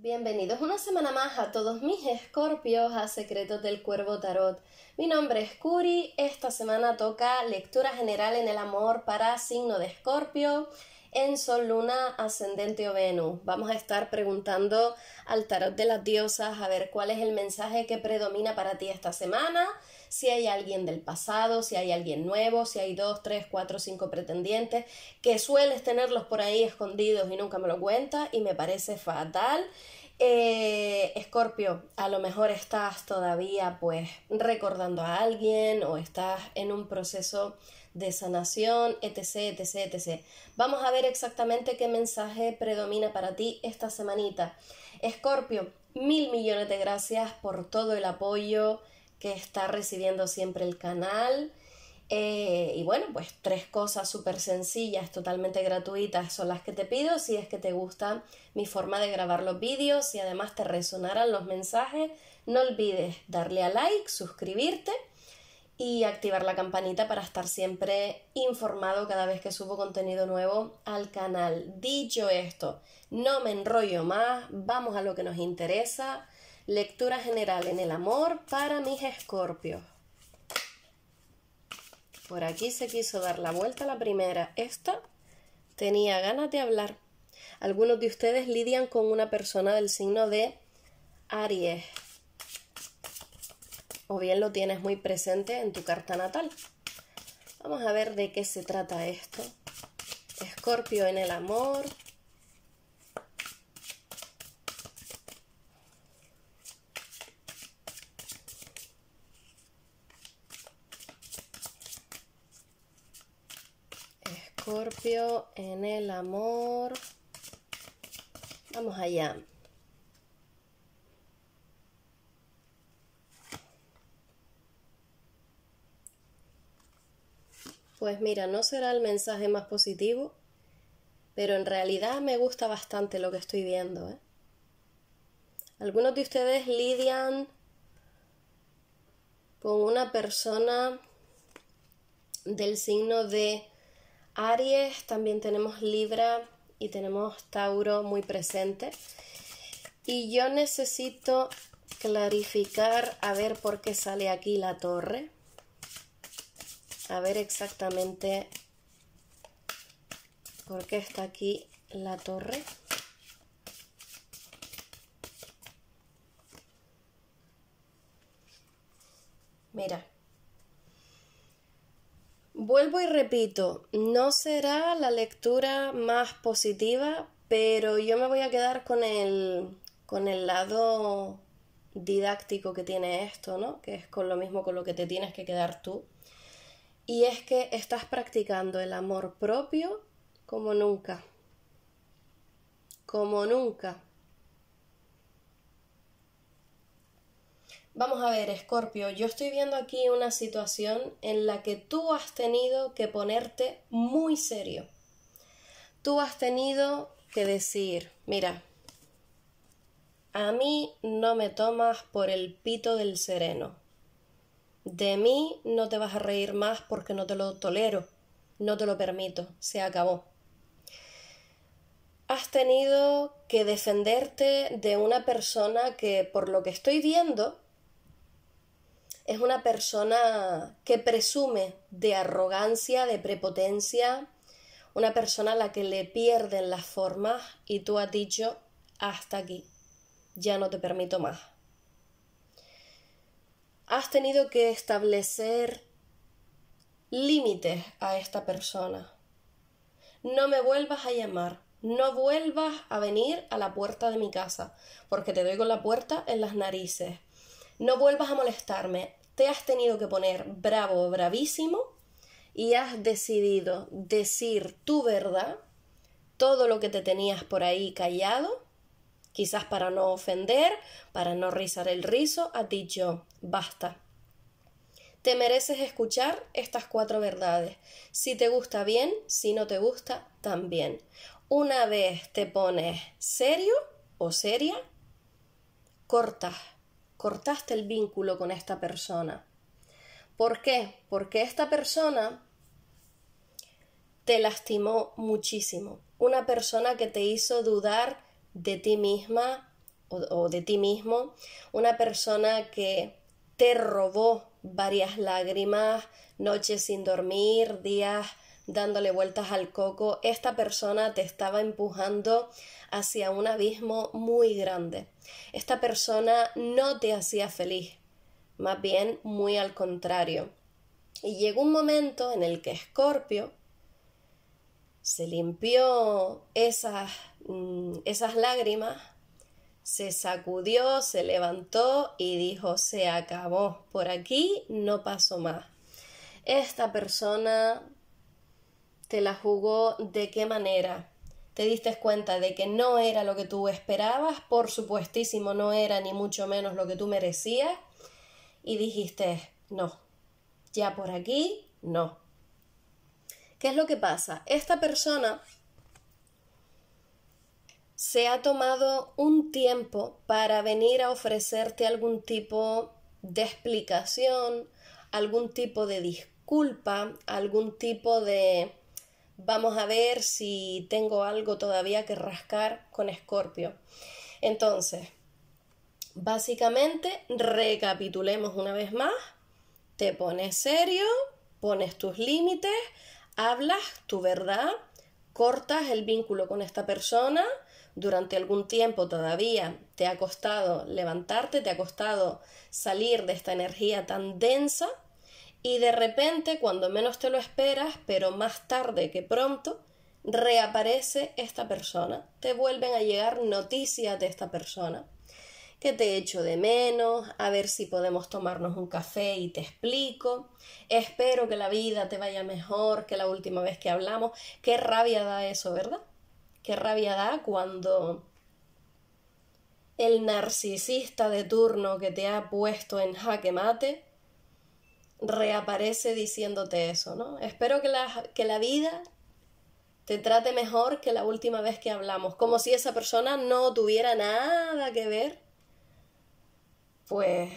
Bienvenidos una semana más a todos mis escorpios a Secretos del Cuervo Tarot. Mi nombre es Curi, esta semana toca lectura general en el amor para signo de escorpio en Sol, Luna, Ascendente o Venus. Vamos a estar preguntando al tarot de las diosas a ver cuál es el mensaje que predomina para ti esta semana, si hay alguien del pasado, si hay alguien nuevo, si hay dos, tres, cuatro, cinco pretendientes, que sueles tenerlos por ahí escondidos y nunca me lo cuentas y me parece fatal. Eh, Escorpio, a lo mejor estás todavía pues recordando a alguien o estás en un proceso de sanación, etc., etc., etc. Vamos a ver exactamente qué mensaje predomina para ti esta semanita. Escorpio, mil millones de gracias por todo el apoyo que está recibiendo siempre el canal. Eh, y bueno, pues tres cosas súper sencillas, totalmente gratuitas, son las que te pido si es que te gusta mi forma de grabar los vídeos y además te resonaran los mensajes. No olvides darle a like, suscribirte y activar la campanita para estar siempre informado cada vez que subo contenido nuevo al canal. Dicho esto, no me enrollo más, vamos a lo que nos interesa. Lectura general en el amor para mis escorpios. Por aquí se quiso dar la vuelta la primera. Esta tenía ganas de hablar. Algunos de ustedes lidian con una persona del signo de Aries o bien lo tienes muy presente en tu carta natal. Vamos a ver de qué se trata esto. Escorpio en el amor. Escorpio en el amor. Vamos allá. pues mira, no será el mensaje más positivo, pero en realidad me gusta bastante lo que estoy viendo. ¿eh? Algunos de ustedes lidian con una persona del signo de Aries, también tenemos Libra y tenemos Tauro muy presente. Y yo necesito clarificar a ver por qué sale aquí la torre a ver exactamente por qué está aquí la torre. Mira. Vuelvo y repito, no será la lectura más positiva, pero yo me voy a quedar con el, con el lado didáctico que tiene esto, ¿no? Que es con lo mismo con lo que te tienes que quedar tú y es que estás practicando el amor propio como nunca. Como nunca. Vamos a ver, Escorpio, yo estoy viendo aquí una situación en la que tú has tenido que ponerte muy serio. Tú has tenido que decir, mira, a mí no me tomas por el pito del sereno. De mí no te vas a reír más porque no te lo tolero, no te lo permito, se acabó. Has tenido que defenderte de una persona que, por lo que estoy viendo, es una persona que presume de arrogancia, de prepotencia, una persona a la que le pierden las formas y tú has dicho, hasta aquí, ya no te permito más has tenido que establecer límites a esta persona. No me vuelvas a llamar, no vuelvas a venir a la puerta de mi casa, porque te doy con la puerta en las narices. No vuelvas a molestarme, te has tenido que poner bravo, bravísimo, y has decidido decir tu verdad, todo lo que te tenías por ahí callado, quizás para no ofender, para no rizar el rizo, ti yo. Basta. Te mereces escuchar estas cuatro verdades. Si te gusta bien, si no te gusta, también. Una vez te pones serio o seria, cortas, cortaste el vínculo con esta persona. ¿Por qué? Porque esta persona te lastimó muchísimo. Una persona que te hizo dudar de ti misma o, o de ti mismo. Una persona que te robó varias lágrimas, noches sin dormir, días dándole vueltas al coco, esta persona te estaba empujando hacia un abismo muy grande. Esta persona no te hacía feliz, más bien muy al contrario. Y llegó un momento en el que Escorpio se limpió esas, mm, esas lágrimas se sacudió, se levantó y dijo, se acabó, por aquí no paso más. Esta persona te la jugó de qué manera. Te diste cuenta de que no era lo que tú esperabas, por supuestísimo no era ni mucho menos lo que tú merecías, y dijiste, no, ya por aquí no. ¿Qué es lo que pasa? Esta persona se ha tomado un tiempo para venir a ofrecerte algún tipo de explicación, algún tipo de disculpa, algún tipo de vamos a ver si tengo algo todavía que rascar con Escorpio. Entonces, básicamente recapitulemos una vez más, te pones serio, pones tus límites, hablas tu verdad, cortas el vínculo con esta persona, durante algún tiempo todavía te ha costado levantarte, te ha costado salir de esta energía tan densa y de repente, cuando menos te lo esperas, pero más tarde que pronto, reaparece esta persona, te vuelven a llegar noticias de esta persona que te echo de menos, a ver si podemos tomarnos un café y te explico. Espero que la vida te vaya mejor que la última vez que hablamos. Qué rabia da eso, ¿verdad? qué rabia da cuando el narcisista de turno que te ha puesto en jaque mate reaparece diciéndote eso, ¿no? Espero que la, que la vida te trate mejor que la última vez que hablamos, como si esa persona no tuviera nada que ver, pues,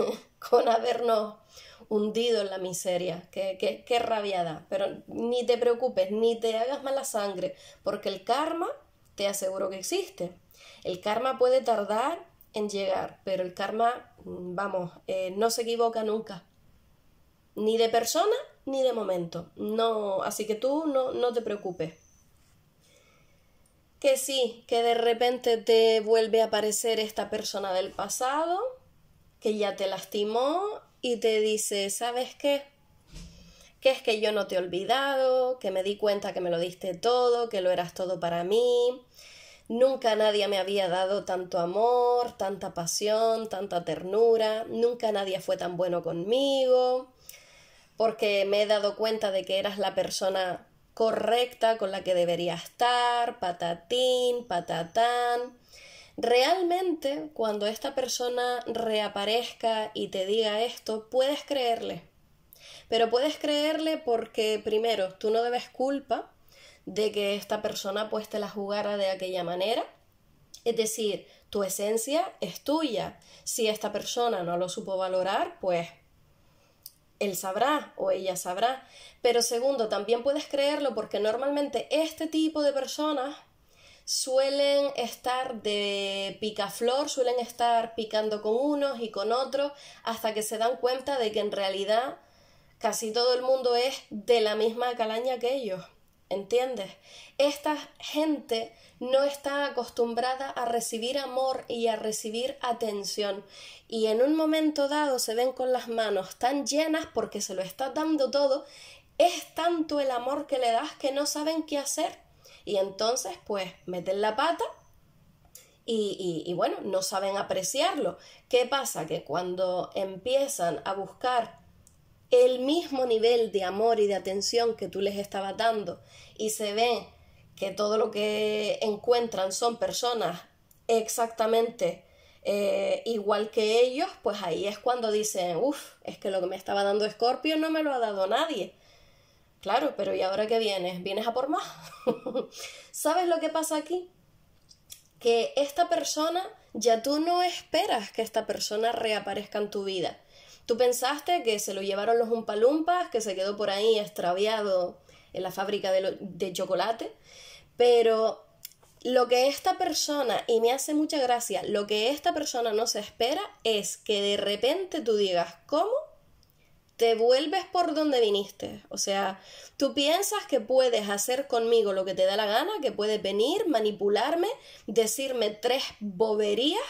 con habernos hundido en la miseria, qué, qué, rabiada. Pero ni te preocupes, ni te hagas mala sangre, porque el karma te aseguro que existe. El karma puede tardar en llegar, pero el karma, mm, vamos, eh, no se equivoca nunca. Ni de persona, ni de momento. No, así que tú no, no te preocupes que sí, que de repente te vuelve a aparecer esta persona del pasado, que ya te lastimó y te dice, ¿sabes qué? Que es que yo no te he olvidado, que me di cuenta que me lo diste todo, que lo eras todo para mí. Nunca nadie me había dado tanto amor, tanta pasión, tanta ternura. Nunca nadie fue tan bueno conmigo. Porque me he dado cuenta de que eras la persona correcta con la que debería estar. Patatín, patatán. Realmente, cuando esta persona reaparezca y te diga esto, puedes creerle. Pero puedes creerle porque, primero, tú no debes culpa de que esta persona pues te la jugara de aquella manera. Es decir, tu esencia es tuya. Si esta persona no lo supo valorar, pues él sabrá o ella sabrá. Pero segundo, también puedes creerlo porque normalmente este tipo de personas suelen estar de picaflor, suelen estar picando con unos y con otros, hasta que se dan cuenta de que en realidad casi todo el mundo es de la misma calaña que ellos. ¿Entiendes? Esta gente no está acostumbrada a recibir amor y a recibir atención. Y en un momento dado se ven con las manos tan llenas porque se lo está dando todo. Es tanto el amor que le das que no saben qué hacer y entonces, pues, meten la pata y, y, bueno, no saben apreciarlo. ¿Qué pasa? Que cuando empiezan a buscar el mismo nivel de amor y de atención que tú les estabas dando y se ve que todo lo que encuentran son personas exactamente eh, igual que ellos, pues ahí es cuando dicen, uff, es que lo que me estaba dando Scorpio no me lo ha dado nadie. Claro, pero ¿y ahora qué vienes? ¿Vienes a por más? ¿Sabes lo que pasa aquí? Que esta persona, ya tú no esperas que esta persona reaparezca en tu vida. Tú pensaste que se lo llevaron los umpalumpas, que se quedó por ahí extraviado en la fábrica de, de chocolate, pero lo que esta persona, y me hace mucha gracia, lo que esta persona no se espera es que de repente tú digas, ¿cómo? devuelves por donde viniste. O sea, tú piensas que puedes hacer conmigo lo que te da la gana, que puedes venir, manipularme, decirme tres boberías,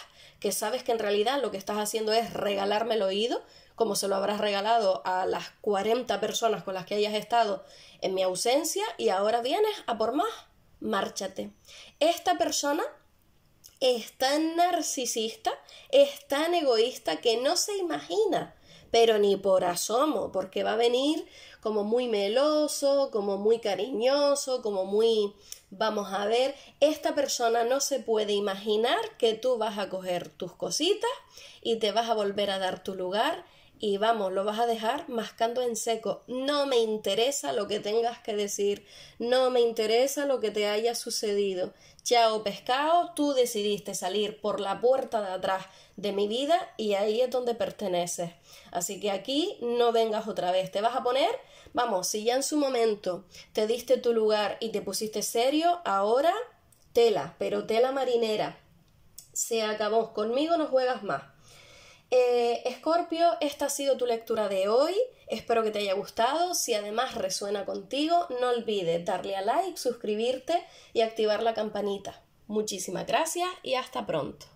que sabes que en realidad lo que estás haciendo es regalarme el oído, como se lo habrás regalado a las 40 personas con las que hayas estado en mi ausencia, y ahora vienes a por más. Márchate. Esta persona es tan narcisista, es tan egoísta que no se imagina pero ni por asomo, porque va a venir como muy meloso, como muy cariñoso, como muy, vamos a ver, esta persona no se puede imaginar que tú vas a coger tus cositas y te vas a volver a dar tu lugar y vamos, lo vas a dejar mascando en seco. No me interesa lo que tengas que decir, no me interesa lo que te haya sucedido. Chao pescado, tú decidiste salir por la puerta de atrás de mi vida y ahí es donde perteneces. Así que aquí no vengas otra vez, te vas a poner, vamos, si ya en su momento te diste tu lugar y te pusiste serio, ahora tela, pero tela marinera. Se acabó, conmigo no juegas más. Escorpio, eh, esta ha sido tu lectura de hoy. Espero que te haya gustado. Si además resuena contigo, no olvides darle a like, suscribirte y activar la campanita. Muchísimas gracias y hasta pronto.